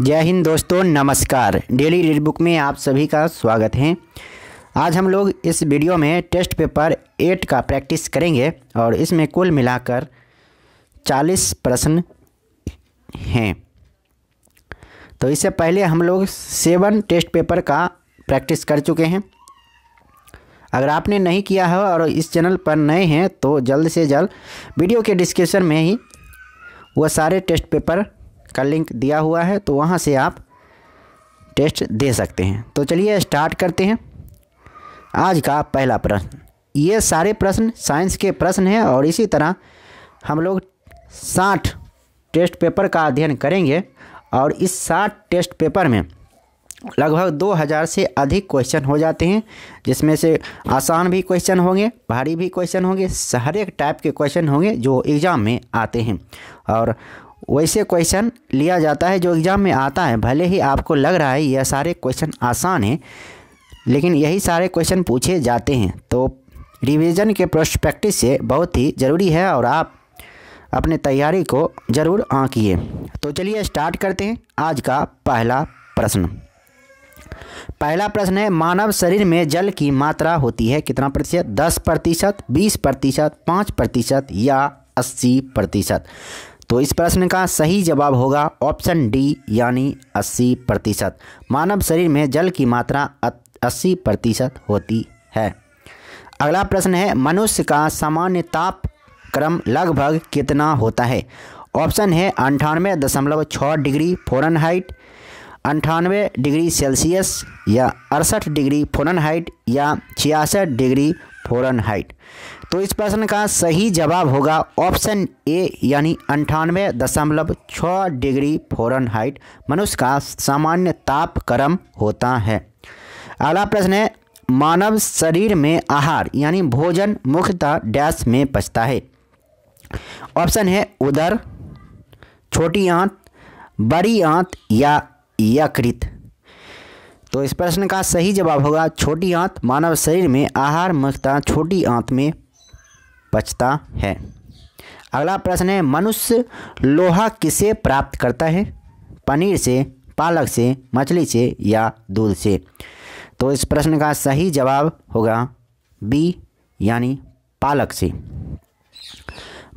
जय हिंद दोस्तों नमस्कार डेली रीड बुक में आप सभी का स्वागत है आज हम लोग इस वीडियो में टेस्ट पेपर एट का प्रैक्टिस करेंगे और इसमें कुल मिलाकर चालीस प्रश्न हैं तो इससे पहले हम लोग सेवन टेस्ट पेपर का प्रैक्टिस कर चुके हैं अगर आपने नहीं किया है और इस चैनल पर नए हैं तो जल्द से जल्द वीडियो के डिस्क्रिप्शन में ही वह सारे टेस्ट पेपर का लिंक दिया हुआ है तो वहाँ से आप टेस्ट दे सकते हैं तो चलिए स्टार्ट करते हैं आज का पहला प्रश्न ये सारे प्रश्न साइंस के प्रश्न हैं और इसी तरह हम लोग साठ टेस्ट पेपर का अध्ययन करेंगे और इस साठ टेस्ट पेपर में लगभग दो हज़ार से अधिक क्वेश्चन हो जाते हैं जिसमें से आसान भी क्वेश्चन होंगे भारी भी क्वेश्चन होंगे हर एक टाइप के क्वेश्चन होंगे जो एग्ज़ाम में आते हैं और वैसे क्वेश्चन लिया जाता है जो एग्ज़ाम में आता है भले ही आपको लग रहा है यह सारे क्वेश्चन आसान हैं लेकिन यही सारे क्वेश्चन पूछे जाते हैं तो रिवीजन के प्रोस्पेक्टिस से बहुत ही ज़रूरी है और आप अपने तैयारी को ज़रूर आंकिए तो चलिए स्टार्ट करते हैं आज का पहला प्रश्न पहला प्रश्न है मानव शरीर में जल की मात्रा होती है कितना प्रतिशत दस प्रतिशत बीस प्रतिशत पाँच प्रतिशत या अस्सी प्रतिशत तो इस प्रश्न का सही जवाब होगा ऑप्शन डी यानी 80 प्रतिशत मानव शरीर में जल की मात्रा 80 प्रतिशत होती है अगला प्रश्न है मनुष्य का सामान्य ताप क्रम लगभग कितना होता है ऑप्शन है अंठानवे दशमलव छः डिग्री हाइट अंठानवे डिग्री सेल्सियस या अड़सठ डिग्री हाइट या छियासठ डिग्री फोरन हाइट तो इस प्रश्न का सही जवाब होगा ऑप्शन ए यानी अंठानवे दशमलव छः डिग्री फोरन हाइट मनुष्य का सामान्य ताप कर्म होता है अगला प्रश्न है मानव शरीर में आहार यानी भोजन मुख्यतः डैश में पचता है ऑप्शन है उदर छोटी आंत बड़ी आंत या यकृत तो इस प्रश्न का सही जवाब होगा छोटी आंत मानव शरीर में आहार मुख्यतः छोटी आंत में पचता है अगला प्रश्न है मनुष्य लोहा किसे प्राप्त करता है पनीर से पालक से मछली से या दूध से तो इस प्रश्न का सही जवाब होगा बी यानी पालक से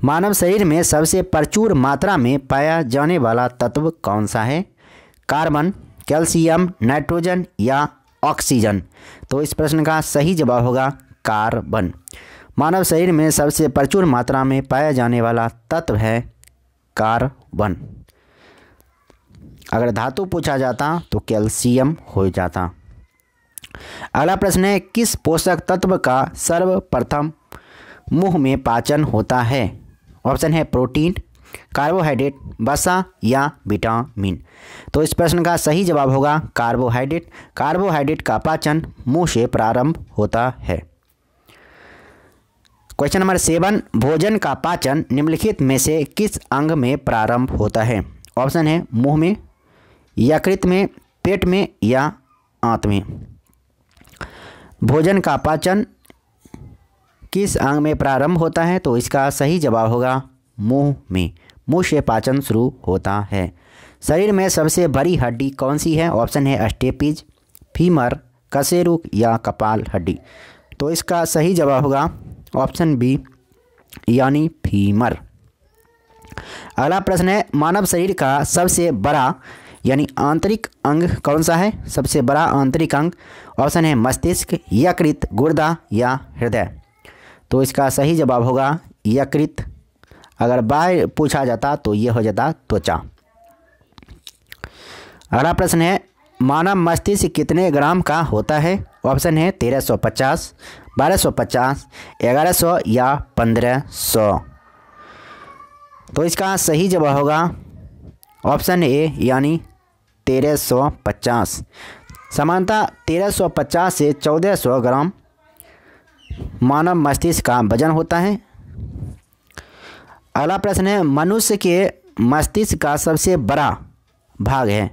मानव शरीर में सबसे प्रचुर मात्रा में पाया जाने वाला तत्व कौन सा है कार्बन कैल्शियम नाइट्रोजन या ऑक्सीजन तो इस प्रश्न का सही जवाब होगा कार्बन मानव शरीर में सबसे प्रचुर मात्रा में पाया जाने वाला तत्व है कार्बन अगर धातु पूछा जाता तो कैल्शियम हो जाता अगला प्रश्न है किस पोषक तत्व का सर्वप्रथम मुंह में पाचन होता है ऑप्शन है प्रोटीन कार्बोहाइड्रेट बसा या विटामिन तो इस प्रश्न का सही जवाब होगा कार्बोहाइड्रेट कार्बोहाइड्रेट का पाचन मुंह से प्रारंभ होता है क्वेश्चन नंबर सेवन भोजन का पाचन निम्नलिखित में से किस अंग में प्रारंभ होता है ऑप्शन है मुंह में यकृत में पेट में या आंत में भोजन का पाचन किस अंग में प्रारंभ होता है तो इसका सही जवाब होगा मुंह में मुंह से पाचन शुरू होता है शरीर में सबसे बड़ी हड्डी कौन सी है ऑप्शन है अस्टेपिज फीमर कसेरुक या कपाल हड्डी तो इसका सही जवाब होगा ऑप्शन बी यानी फीमर अगला प्रश्न है मानव शरीर का सबसे बड़ा यानी आंतरिक अंग कौन सा है सबसे बड़ा आंतरिक अंग ऑप्शन है मस्तिष्क यकृत गुर्दा या हृदय तो इसका सही जवाब होगा यकृत अगर बाय पूछा जाता तो ये हो जाता त्वचा अगला प्रश्न है मानव मस्तिष्क कितने ग्राम का होता है ऑप्शन है तेरह सौ पचास बारह सौ पचास ग्यारह सौ या पंद्रह सौ तो इसका सही जवाब होगा ऑप्शन ए यानी तेरह सौ पचास समानता तेरह सौ पचास से चौदह सौ ग्राम मानव मस्तिष्क का वजन होता है अगला प्रश्न है मनुष्य के मस्तिष्क का सबसे बड़ा भाग है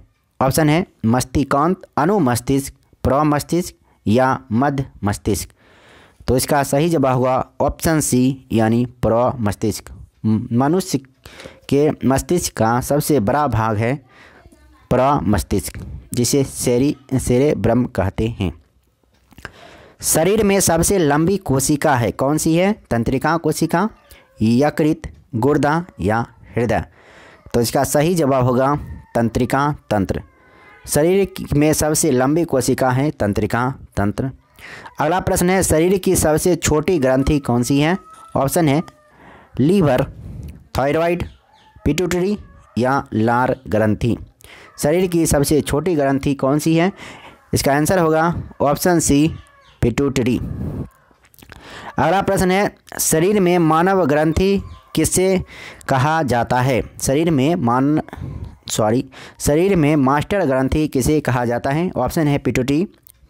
ऑप्शन है मस्तिकांत अनुमस्तिष्क प्रमस्तिष्क या मध्य मस्तिष्क तो इसका सही जवाब हुआ ऑप्शन सी यानी प्रमस्तिष्क मनुष्य के मस्तिष्क का सबसे बड़ा भाग है प्रमस्तिष्क जिसे शेरी शेरे ब्रह्म कहते हैं शरीर में सबसे लंबी कोशिका है कौन सी है तंत्रिका कोशिका यकृत गुर्दा या हृदय तो इसका सही जवाब होगा तंत्रिका तंत्र शरीर में सबसे लंबी कोशिका है तंत्रिका तंत्र अगला प्रश्न है शरीर की सबसे छोटी ग्रंथि कौन सी है ऑप्शन है लीवर थायराइड पिट्यूटरी या लार ग्रंथि शरीर की सबसे छोटी ग्रंथि कौन सी है इसका आंसर होगा ऑप्शन सी पिट्यूटरी अगला प्रश्न है शरीर में मानव ग्रंथि किससे कहा जाता है शरीर में मान सॉरी शरीर में मास्टर ग्रंथि किसे कहा जाता है ऑप्शन है पिटूटी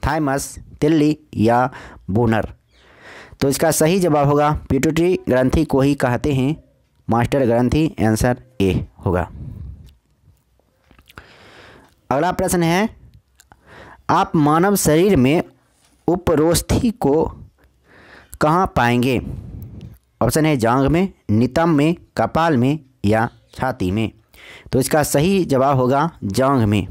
थाइमस तिल्ली या बोनर तो इसका सही जवाब होगा पिटूटी ग्रंथि को ही कहते हैं मास्टर ग्रंथि आंसर ए होगा अगला प्रश्न है आप मानव शरीर में उपरोस्थी को कहाँ पाएंगे ऑप्शन है जांग में नितम में कपाल में या छाती में तो इसका सही जवाब होगा जांग में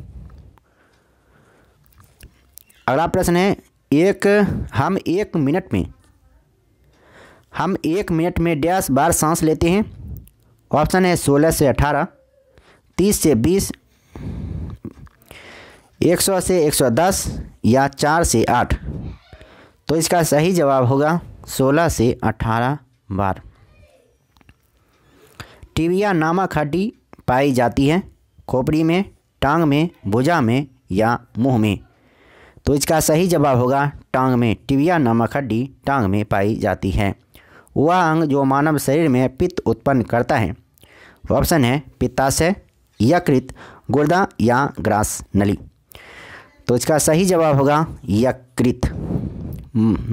अगला प्रश्न है एक हम एक मिनट में हम एक मिनट में डैश बार सांस लेते हैं ऑप्शन है सोलह से अठारह तीस से बीस एक सौ से एक सौ दस या चार से आठ तो इसका सही जवाब होगा सोलह से अठारह बार टिबिया नामक हड्डी पाई जाती है खोपड़ी में टांग में भुजा में या मुंह में तो इसका सही जवाब होगा टांग में टिबिया नामक हड्डी टांग में पाई जाती है वह अंग जो मानव शरीर में पित्त उत्पन्न करता है ऑप्शन है पित्ताशय यकृत गुर्दा या ग्रास नली तो इसका सही जवाब होगा यकृत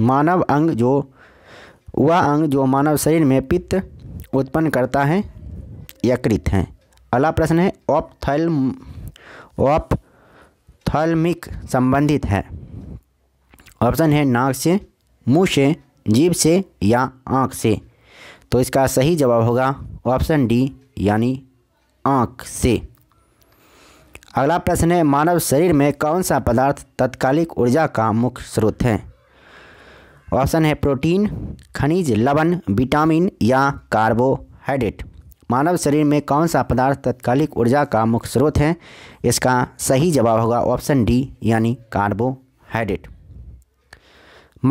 मानव अंग जो वह अंग जो मानव शरीर में पित्त उत्पन्न करता है यकृत हैं अगला प्रश्न है ऑप्थल ऑप्थल्मिक संबंधित है ऑप्शन है नाक से मुंह से जीभ से या आँख से तो इसका सही जवाब होगा ऑप्शन डी यानी आँख से अगला प्रश्न है मानव शरीर में कौन सा पदार्थ तत्कालिक ऊर्जा का मुख्य स्रोत है ऑप्शन है प्रोटीन खनिज लवण विटामिन या कार्बोहाइड्रेट मानव शरीर में कौन सा पदार्थ तत्कालिक ऊर्जा का मुख्य स्रोत है इसका सही जवाब होगा ऑप्शन डी यानी कार्बोहाइड्रेट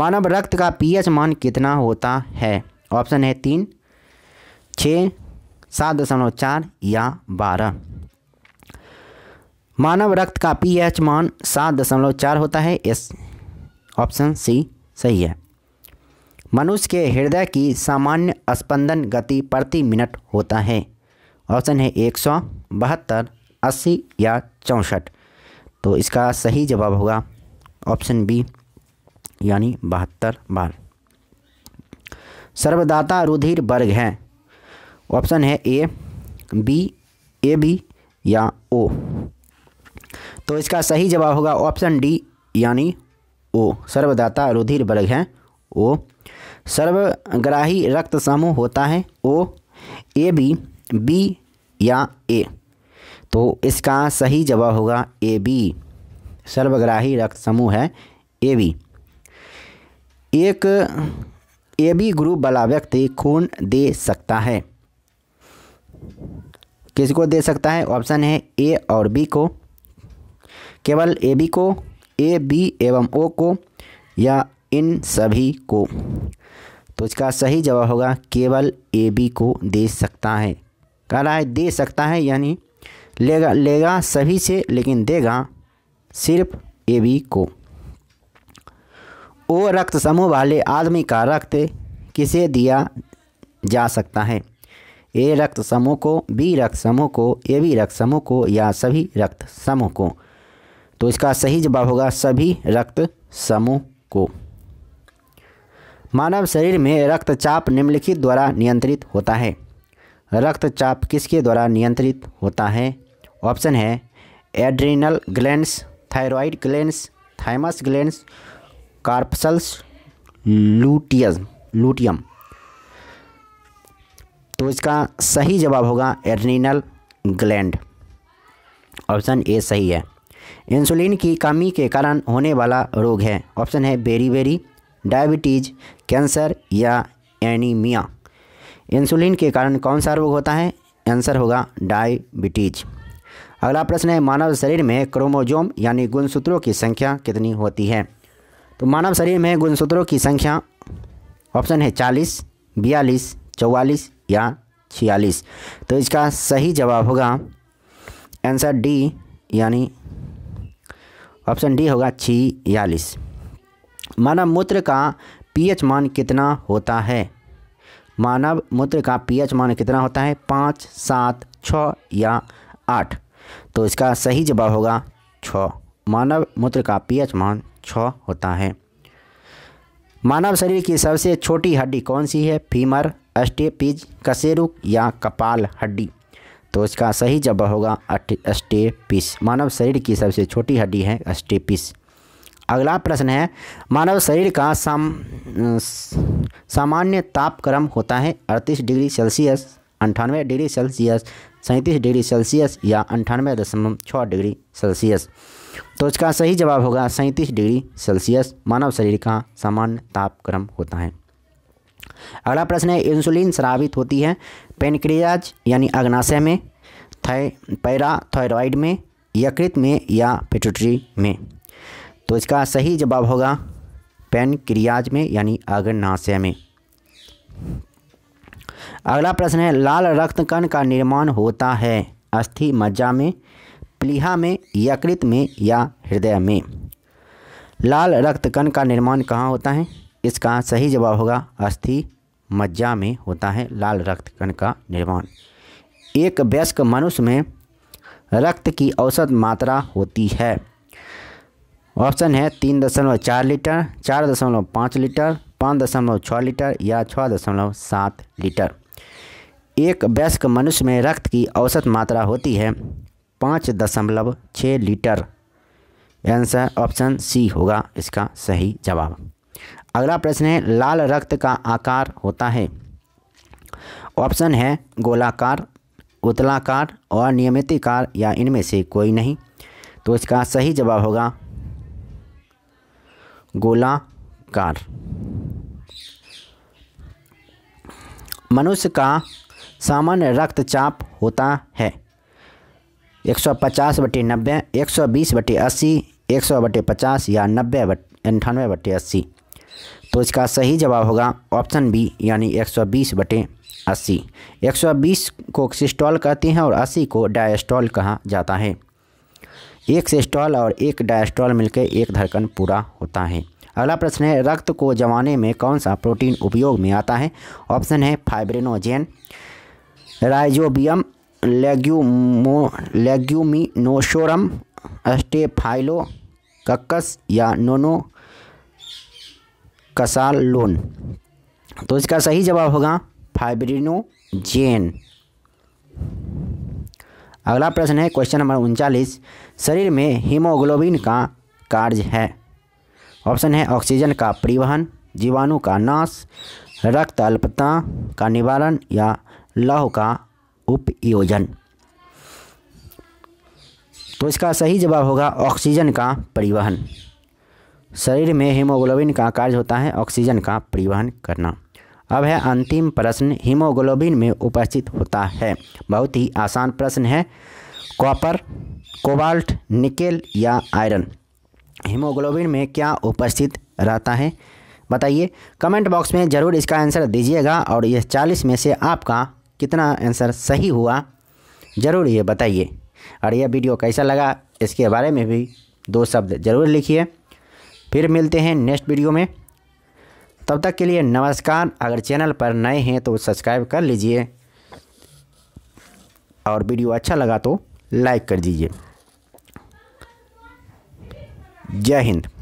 मानव रक्त का पीएच मान कितना होता है ऑप्शन है तीन छः सात दशमलव चार या बारह मानव रक्त का पीएच मान सात दशमलव चार होता है इस ऑप्शन सी सही है मनुष्य के हृदय की सामान्य स्पंदन गति प्रति मिनट होता है ऑप्शन है एक सौ बहत्तर अस्सी या चौंसठ तो इसका सही जवाब होगा ऑप्शन बी यानी बहत्तर बार सर्वदाता रुधिर वर्ग है ऑप्शन है ए बी ए बी या ओ तो इसका सही जवाब होगा ऑप्शन डी यानी ओ सर्वदाता रुधिर वर्ग है ओ सर्वग्राही रक्त समूह होता है ओ ए बी बी या ए तो इसका सही जवाब होगा ए बी सर्वग्राही रक्त समूह है ए बी एक ए बी ग्रुप वाला व्यक्ति खून दे सकता है किसको दे सकता है ऑप्शन है ए और बी को केवल ए बी को ए बी एवं ओ को या इन सभी को तो इसका सही जवाब होगा केवल ए बी को दे सकता है कह रहा है दे सकता है यानी लेगा लेगा सभी से लेकिन देगा सिर्फ ए बी को ओ रक्त समूह वाले आदमी का रक्त किसे दिया जा सकता है ए रक्त समूह को बी रक्त समूह को ए बी रक्त समूह को या सभी रक्त समूह को तो इसका सही जवाब होगा सभी रक्त समूह को मानव शरीर में रक्तचाप निम्नलिखित द्वारा नियंत्रित होता है रक्तचाप किसके द्वारा नियंत्रित होता है ऑप्शन है adrenal glands thyroid glands thymus glands corpus luteum luteum तो इसका सही जवाब होगा एड्रीनल ग्लैंड ऑप्शन ए सही है इंसुलिन की कमी के कारण होने वाला रोग है ऑप्शन है बेरी बेरी डायबिटीज़ कैंसर या एनीमिया इंसुलिन के कारण कौन सा रोग होता है आंसर होगा डायबिटीज अगला प्रश्न है मानव शरीर में क्रोमोजोम यानी गुणसूत्रों की संख्या कितनी होती है तो मानव शरीर में गुणसूत्रों की संख्या ऑप्शन है चालीस बयालीस चौवालीस या छियालीस तो इसका सही जवाब होगा आंसर डी यानी ऑप्शन डी होगा छियालीस मानव मूत्र का पीएच मान कितना होता है मानव मूत्र का पीएच मान कितना होता है पाँच सात छ या आठ तो इसका सही जवाब होगा छ मानव मूत्र का पीएच मान छः होता है मानव शरीर की सबसे छोटी हड्डी कौन सी है फीमर अस्टेपिज कसेरुक या कपाल हड्डी तो इसका सही जवाब होगा अस्टेपिस मानव शरीर की सबसे छोटी हड्डी है अस्टेपिस अगला प्रश्न है मानव शरीर का साम सामान्य तापक्रम होता है अड़तीस डिग्री सेल्सियस अंठानवे डिग्री सेल्सियस सैंतीस डिग्री सेल्सियस या अंठानवे दशमलव छः डिग्री सेल्सियस तो इसका सही जवाब होगा सैंतीस डिग्री सेल्सियस मानव शरीर का सामान्य तापक्रम होता है अगला प्रश्न है इंसुलिन स्रावित होती है पेनक्रियाज यानी अग्नाशय में थे पैरा थायरॉइड में यकृत में या पिट्यूटरी में तो इसका सही जवाब होगा पेन क्रियाज में यानी अग्रनाशय में अगला प्रश्न है लाल रक्त कण का निर्माण होता है अस्थि मज्जा में प्लीहा में यकृत में या हृदय में लाल रक्त कण का निर्माण कहाँ होता है इसका सही जवाब होगा अस्थि मज्जा में होता है लाल रक्त कण का निर्माण एक वयस्क मनुष्य में रक्त की औसत मात्रा होती है ऑप्शन है तीन दशमलव चार लीटर चार दशमलव पाँच लीटर पाँच दशमलव छः लीटर या छः दशमलव सात लीटर एक वयस्क मनुष्य में रक्त की औसत मात्रा होती है पाँच दशमलव छः लीटर आंसर ऑप्शन सी होगा इसका सही जवाब अगला प्रश्न है लाल रक्त का आकार होता है ऑप्शन है गोलाकार उतलाकार और नियमितिकार या इनमें से कोई नहीं तो इसका सही जवाब होगा गोलाकार मनुष्य का सामान्य रक्तचाप होता है 150 बटे नब्बे एक सौ बीस बटे अस्सी एक सौ बटे पचास या नब्बे बट अंठानवे बटे अस्सी तो इसका सही जवाब होगा ऑप्शन बी यानी 120 बटे अस्सी 120 को सिस्टॉल कहते हैं और 80 को डायस्टॉल कहा जाता है एक सेस्ट्रॉल और एक डायस्ट्रॉल मिलकर एक धड़कन पूरा होता है अगला प्रश्न है रक्त को जमाने में कौन सा प्रोटीन उपयोग में आता है ऑप्शन है फाइब्रिनोजेन राइजोबियम लेग्यूमो लेग्यूमिनोशोरम अस्टेफाइलो कक्कस या नोनो कसालोन तो इसका सही जवाब होगा फाइब्रिनोजेन अगला प्रश्न है क्वेश्चन नंबर उनचालीस शरीर में हीमोग्लोबिन का कार्य है ऑप्शन है ऑक्सीजन का परिवहन जीवाणु का नाश रक्त अल्पता का निवारण या लौह का उपयोजन तो इसका सही जवाब होगा ऑक्सीजन का परिवहन शरीर में हीमोग्लोबिन का कार्य होता है ऑक्सीजन का परिवहन करना अब है अंतिम प्रश्न हीमोग्लोबिन में उपस्थित होता है बहुत ही आसान प्रश्न है कॉपर कोबाल्ट निकेल या आयरन हीमोग्लोबिन में क्या उपस्थित रहता है बताइए कमेंट बॉक्स में ज़रूर इसका आंसर दीजिएगा और यह चालीस में से आपका कितना आंसर सही हुआ ज़रूर ये बताइए और यह वीडियो कैसा लगा इसके बारे में भी दो शब्द ज़रूर लिखिए फिर मिलते हैं नेक्स्ट वीडियो में तब तक के लिए नमस्कार अगर चैनल पर नए हैं तो सब्सक्राइब कर लीजिए और वीडियो अच्छा लगा तो लाइक कर दीजिए जय हिंद